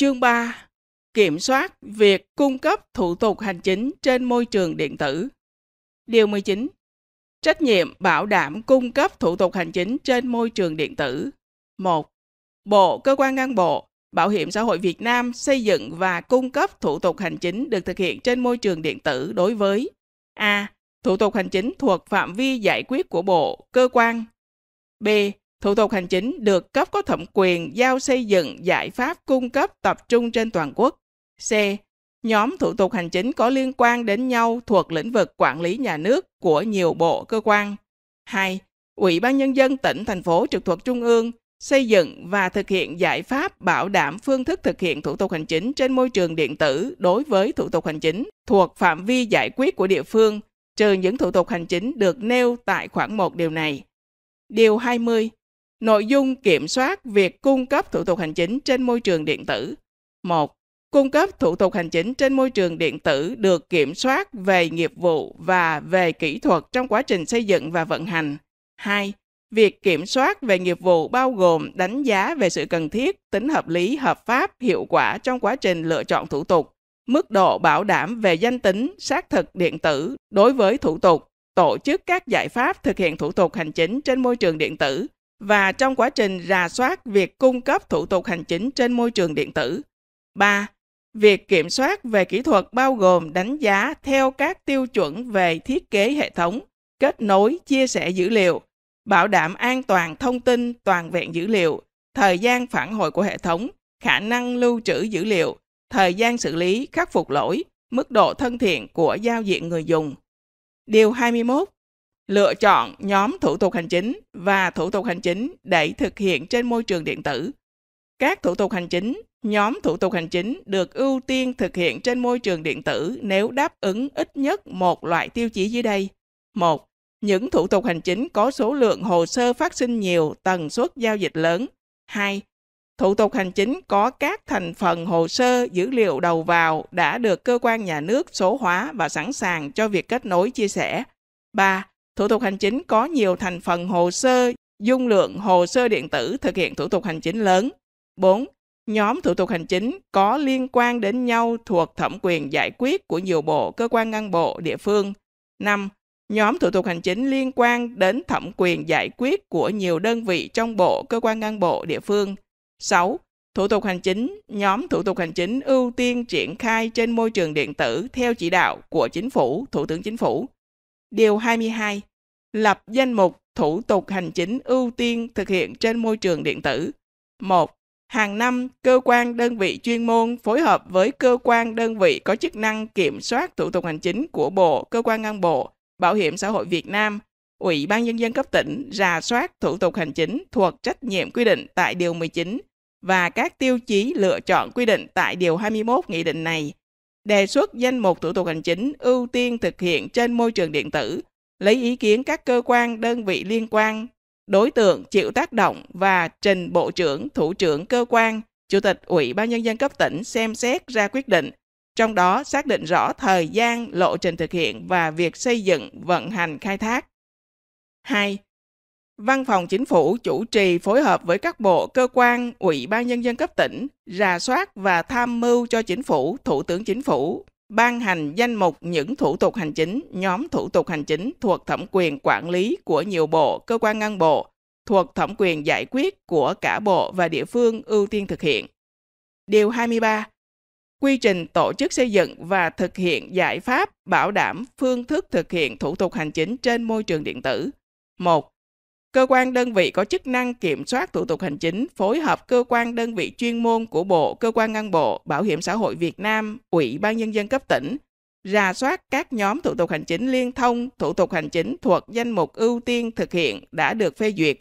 Chương 3. Kiểm soát việc cung cấp thủ tục hành chính trên môi trường điện tử. Điều 19. Trách nhiệm bảo đảm cung cấp thủ tục hành chính trên môi trường điện tử. 1. Bộ, cơ quan ngang bộ, Bảo hiểm xã hội Việt Nam xây dựng và cung cấp thủ tục hành chính được thực hiện trên môi trường điện tử đối với A. Thủ tục hành chính thuộc phạm vi giải quyết của bộ, cơ quan. B. Thủ tục hành chính được cấp có thẩm quyền giao xây dựng giải pháp cung cấp tập trung trên toàn quốc. C. Nhóm thủ tục hành chính có liên quan đến nhau thuộc lĩnh vực quản lý nhà nước của nhiều bộ cơ quan. 2. Ủy ban nhân dân tỉnh thành phố trực thuộc trung ương xây dựng và thực hiện giải pháp bảo đảm phương thức thực hiện thủ tục hành chính trên môi trường điện tử đối với thủ tục hành chính thuộc phạm vi giải quyết của địa phương, trừ những thủ tục hành chính được nêu tại khoảng một điều này. Điều 20. Nội dung kiểm soát việc cung cấp thủ tục hành chính trên môi trường điện tử. 1. Cung cấp thủ tục hành chính trên môi trường điện tử được kiểm soát về nghiệp vụ và về kỹ thuật trong quá trình xây dựng và vận hành. 2. Việc kiểm soát về nghiệp vụ bao gồm đánh giá về sự cần thiết, tính hợp lý, hợp pháp, hiệu quả trong quá trình lựa chọn thủ tục, mức độ bảo đảm về danh tính, xác thực điện tử đối với thủ tục, tổ chức các giải pháp thực hiện thủ tục hành chính trên môi trường điện tử và trong quá trình rà soát việc cung cấp thủ tục hành chính trên môi trường điện tử. 3. Việc kiểm soát về kỹ thuật bao gồm đánh giá theo các tiêu chuẩn về thiết kế hệ thống, kết nối, chia sẻ dữ liệu, bảo đảm an toàn thông tin, toàn vẹn dữ liệu, thời gian phản hồi của hệ thống, khả năng lưu trữ dữ liệu, thời gian xử lý, khắc phục lỗi, mức độ thân thiện của giao diện người dùng. Điều 21 lựa chọn nhóm thủ tục hành chính và thủ tục hành chính để thực hiện trên môi trường điện tử. Các thủ tục hành chính, nhóm thủ tục hành chính được ưu tiên thực hiện trên môi trường điện tử nếu đáp ứng ít nhất một loại tiêu chí dưới đây. 1. Những thủ tục hành chính có số lượng hồ sơ phát sinh nhiều, tần suất giao dịch lớn. 2. Thủ tục hành chính có các thành phần hồ sơ dữ liệu đầu vào đã được cơ quan nhà nước số hóa và sẵn sàng cho việc kết nối chia sẻ. 3 thủ tục hành chính có nhiều thành phần hồ sơ, dung lượng hồ sơ điện tử thực hiện thủ tục hành chính lớn. 4. Nhóm thủ tục hành chính có liên quan đến nhau thuộc thẩm quyền giải quyết của nhiều bộ, cơ quan ngang bộ, địa phương. 5. Nhóm thủ tục hành chính liên quan đến thẩm quyền giải quyết của nhiều đơn vị trong bộ, cơ quan ngang bộ, địa phương. 6. Thủ tục hành chính, nhóm thủ tục hành chính ưu tiên triển khai trên môi trường điện tử theo chỉ đạo của Chính phủ, Thủ tướng Chính phủ. Điều 22. Lập danh mục thủ tục hành chính ưu tiên thực hiện trên môi trường điện tử. 1. Hàng năm, cơ quan đơn vị chuyên môn phối hợp với cơ quan đơn vị có chức năng kiểm soát thủ tục hành chính của Bộ, Cơ quan ngang bộ, Bảo hiểm xã hội Việt Nam, Ủy ban Nhân dân cấp tỉnh rà soát thủ tục hành chính thuộc trách nhiệm quy định tại Điều 19 và các tiêu chí lựa chọn quy định tại Điều 21 nghị định này. Đề xuất danh mục thủ tục hành chính ưu tiên thực hiện trên môi trường điện tử lấy ý kiến các cơ quan đơn vị liên quan, đối tượng chịu tác động và trình Bộ trưởng, Thủ trưởng cơ quan, Chủ tịch Ủy ban Nhân dân cấp tỉnh xem xét ra quyết định, trong đó xác định rõ thời gian, lộ trình thực hiện và việc xây dựng, vận hành, khai thác. 2. Văn phòng Chính phủ chủ trì phối hợp với các bộ, cơ quan, ủy ban nhân dân cấp tỉnh, rà soát và tham mưu cho Chính phủ, Thủ tướng Chính phủ ban hành danh mục những thủ tục hành chính, nhóm thủ tục hành chính thuộc thẩm quyền quản lý của nhiều bộ, cơ quan ngang bộ, thuộc thẩm quyền giải quyết của cả bộ và địa phương ưu tiên thực hiện. Điều 23. Quy trình tổ chức xây dựng và thực hiện giải pháp bảo đảm phương thức thực hiện thủ tục hành chính trên môi trường điện tử. 1 cơ quan đơn vị có chức năng kiểm soát thủ tục hành chính phối hợp cơ quan đơn vị chuyên môn của Bộ, cơ quan ngang bộ, Bảo hiểm xã hội Việt Nam, Ủy ban Nhân dân cấp tỉnh, ra soát các nhóm thủ tục hành chính liên thông, thủ tục hành chính thuộc danh mục ưu tiên thực hiện đã được phê duyệt,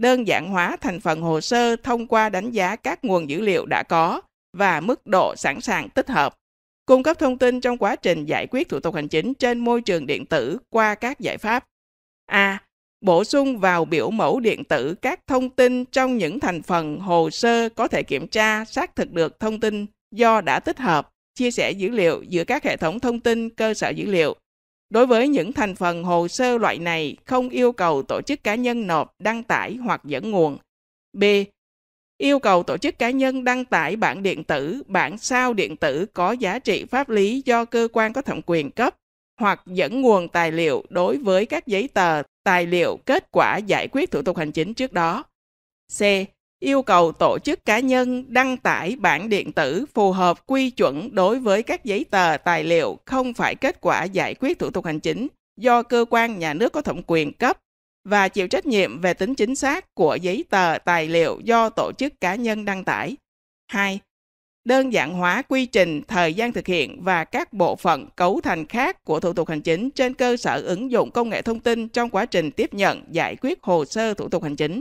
đơn giản hóa thành phần hồ sơ thông qua đánh giá các nguồn dữ liệu đã có và mức độ sẵn sàng tích hợp, cung cấp thông tin trong quá trình giải quyết thủ tục hành chính trên môi trường điện tử qua các giải pháp. A. À, bổ sung vào biểu mẫu điện tử các thông tin trong những thành phần hồ sơ có thể kiểm tra xác thực được thông tin do đã tích hợp chia sẻ dữ liệu giữa các hệ thống thông tin cơ sở dữ liệu đối với những thành phần hồ sơ loại này không yêu cầu tổ chức cá nhân nộp đăng tải hoặc dẫn nguồn b yêu cầu tổ chức cá nhân đăng tải bản điện tử bản sao điện tử có giá trị pháp lý do cơ quan có thẩm quyền cấp hoặc dẫn nguồn tài liệu đối với các giấy tờ tài liệu kết quả giải quyết thủ tục hành chính trước đó. C. Yêu cầu tổ chức cá nhân đăng tải bản điện tử phù hợp quy chuẩn đối với các giấy tờ tài liệu không phải kết quả giải quyết thủ tục hành chính do cơ quan nhà nước có thẩm quyền cấp và chịu trách nhiệm về tính chính xác của giấy tờ tài liệu do tổ chức cá nhân đăng tải. 2 đơn giản hóa quy trình, thời gian thực hiện và các bộ phận cấu thành khác của thủ tục hành chính trên cơ sở ứng dụng công nghệ thông tin trong quá trình tiếp nhận, giải quyết hồ sơ thủ tục hành chính.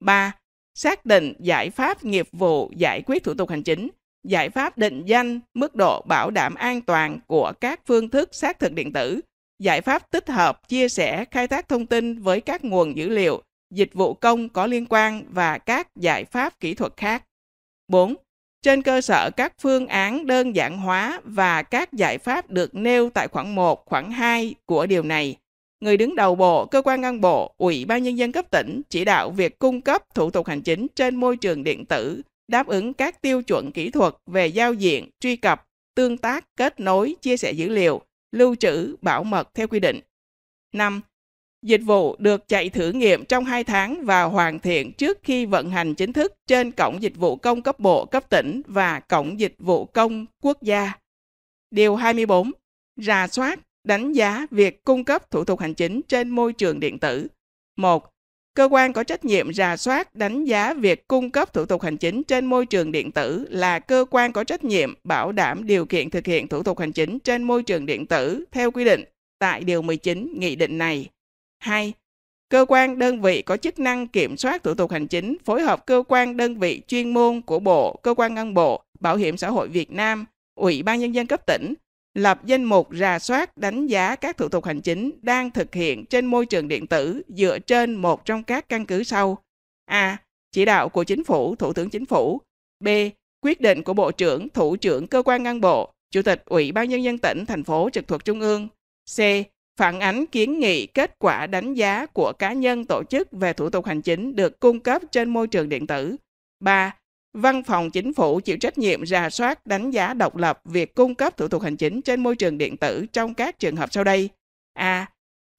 3. Xác định giải pháp nghiệp vụ giải quyết thủ tục hành chính, giải pháp định danh, mức độ bảo đảm an toàn của các phương thức xác thực điện tử, giải pháp tích hợp chia sẻ khai thác thông tin với các nguồn dữ liệu, dịch vụ công có liên quan và các giải pháp kỹ thuật khác. 4 trên cơ sở các phương án đơn giản hóa và các giải pháp được nêu tại khoản 1, khoản 2 của điều này. Người đứng đầu bộ, cơ quan ngang bộ, Ủy ban Nhân dân cấp tỉnh chỉ đạo việc cung cấp thủ tục hành chính trên môi trường điện tử, đáp ứng các tiêu chuẩn kỹ thuật về giao diện, truy cập, tương tác, kết nối, chia sẻ dữ liệu, lưu trữ, bảo mật theo quy định. 5. Dịch vụ được chạy thử nghiệm trong 2 tháng và hoàn thiện trước khi vận hành chính thức trên Cổng Dịch vụ Công cấp bộ cấp tỉnh và Cổng Dịch vụ Công quốc gia. Điều 24. Rà soát, đánh giá việc cung cấp thủ tục hành chính trên môi trường điện tử. 1. Cơ quan có trách nhiệm rà soát, đánh giá việc cung cấp thủ tục hành chính trên môi trường điện tử là cơ quan có trách nhiệm bảo đảm điều kiện thực hiện thủ tục hành chính trên môi trường điện tử theo quy định tại Điều 19 Nghị định này. 2. Cơ quan đơn vị có chức năng kiểm soát thủ tục hành chính phối hợp cơ quan đơn vị chuyên môn của Bộ, Cơ quan ngang bộ, Bảo hiểm xã hội Việt Nam, Ủy ban Nhân dân cấp tỉnh, lập danh mục rà soát đánh giá các thủ tục hành chính đang thực hiện trên môi trường điện tử dựa trên một trong các căn cứ sau. A. Chỉ đạo của Chính phủ, Thủ tướng Chính phủ. B. Quyết định của Bộ trưởng, Thủ trưởng Cơ quan ngang bộ, Chủ tịch Ủy ban Nhân dân tỉnh, thành phố trực thuộc Trung ương. C phản ánh kiến nghị kết quả đánh giá của cá nhân tổ chức về thủ tục hành chính được cung cấp trên môi trường điện tử. 3. Văn phòng chính phủ chịu trách nhiệm rà soát đánh giá độc lập việc cung cấp thủ tục hành chính trên môi trường điện tử trong các trường hợp sau đây. A.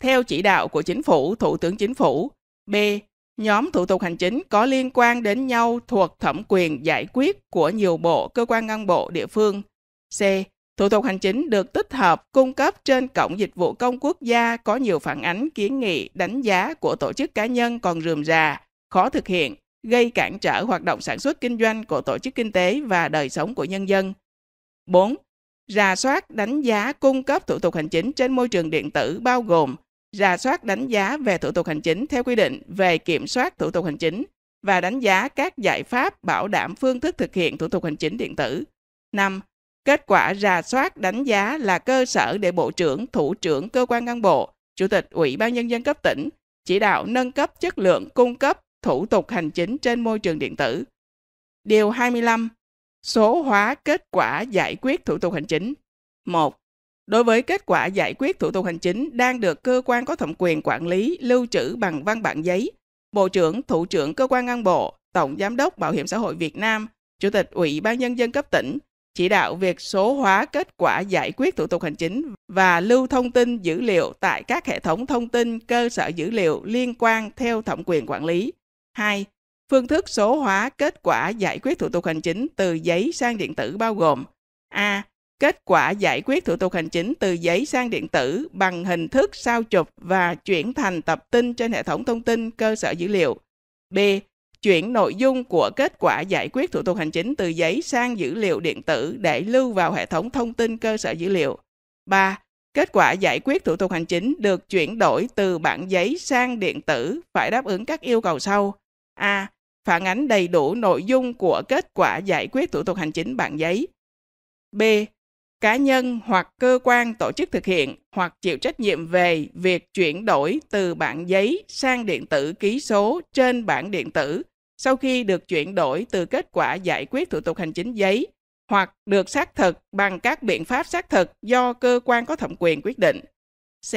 Theo chỉ đạo của chính phủ, Thủ tướng Chính phủ. B. Nhóm thủ tục hành chính có liên quan đến nhau thuộc thẩm quyền giải quyết của nhiều bộ, cơ quan ngang bộ, địa phương. C Thủ tục hành chính được tích hợp cung cấp trên Cổng Dịch vụ Công Quốc gia có nhiều phản ánh, kiến nghị, đánh giá của tổ chức cá nhân còn rườm rà, khó thực hiện, gây cản trở hoạt động sản xuất kinh doanh của tổ chức kinh tế và đời sống của nhân dân. 4. Rà soát đánh giá cung cấp thủ tục hành chính trên môi trường điện tử bao gồm rà soát đánh giá về thủ tục hành chính theo quy định về kiểm soát thủ tục hành chính và đánh giá các giải pháp bảo đảm phương thức thực hiện thủ tục hành chính điện tử. 5 Kết quả rà soát đánh giá là cơ sở để Bộ trưởng, Thủ trưởng cơ quan ngang bộ, Chủ tịch Ủy ban Nhân dân cấp tỉnh chỉ đạo nâng cấp chất lượng cung cấp thủ tục hành chính trên môi trường điện tử. Điều 25. Số hóa kết quả giải quyết thủ tục hành chính. 1. Đối với kết quả giải quyết thủ tục hành chính đang được cơ quan có thẩm quyền quản lý lưu trữ bằng văn bản giấy, Bộ trưởng, Thủ trưởng cơ quan ngang bộ, Tổng Giám đốc Bảo hiểm xã hội Việt Nam, Chủ tịch Ủy ban Nhân dân cấp tỉnh chỉ đạo việc số hóa kết quả giải quyết thủ tục hành chính và lưu thông tin dữ liệu tại các hệ thống thông tin cơ sở dữ liệu liên quan theo thẩm quyền quản lý. 2. Phương thức số hóa kết quả giải quyết thủ tục hành chính từ giấy sang điện tử bao gồm A. Kết quả giải quyết thủ tục hành chính từ giấy sang điện tử bằng hình thức sao chụp và chuyển thành tập tin trên hệ thống thông tin cơ sở dữ liệu. B chuyển nội dung của kết quả giải quyết thủ tục hành chính từ giấy sang dữ liệu điện tử để lưu vào hệ thống thông tin cơ sở dữ liệu. 3. Kết quả giải quyết thủ tục hành chính được chuyển đổi từ bản giấy sang điện tử phải đáp ứng các yêu cầu sau. A. Phản ánh đầy đủ nội dung của kết quả giải quyết thủ tục hành chính bản giấy. B. Cá nhân hoặc cơ quan tổ chức thực hiện hoặc chịu trách nhiệm về việc chuyển đổi từ bản giấy sang điện tử ký số trên bản điện tử sau khi được chuyển đổi từ kết quả giải quyết thủ tục hành chính giấy hoặc được xác thực bằng các biện pháp xác thực do cơ quan có thẩm quyền quyết định. C.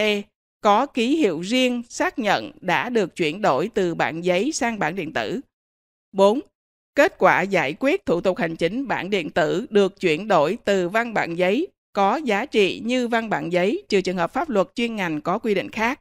Có ký hiệu riêng xác nhận đã được chuyển đổi từ bản giấy sang bản điện tử. 4. Kết quả giải quyết thủ tục hành chính bản điện tử được chuyển đổi từ văn bản giấy có giá trị như văn bản giấy trừ trường hợp pháp luật chuyên ngành có quy định khác.